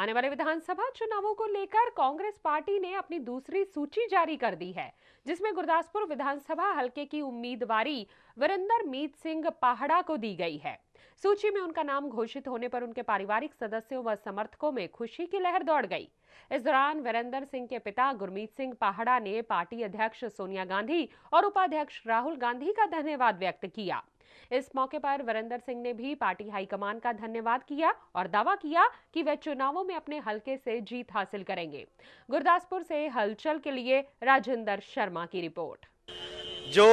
आने वाले विधानसभा चुनावों को लेकर कांग्रेस पार्टी ने अपनी दूसरी सूची जारी कर दी है जिसमें गुरदासपुर विधानसभा हलके की उम्मीदवारी वरिंदर मीत सिंह पाहड़ा को दी गई है सूची में उनका नाम घोषित होने पर उनके पारिवारिक सदस्यों व समर्थकों में खुशी की लहर दौड़ गई इस दौरान वीरेंद्र सिंह के पिता गुरमीत सिंह पाहड़ा ने पार्टी अध्यक्ष सोनिया गांधी और उपाध्यक्ष राहुल गांधी का धन्यवाद व्यक्त किया इस मौके पर वरिंदर सिंह ने भी पार्टी हाईकमान का धन्यवाद किया और दावा किया कि वे चुनावों में अपने हलके से जीत हासिल करेंगे गुरदासपुर से हलचल के लिए राजेंद्र शर्मा की रिपोर्ट जो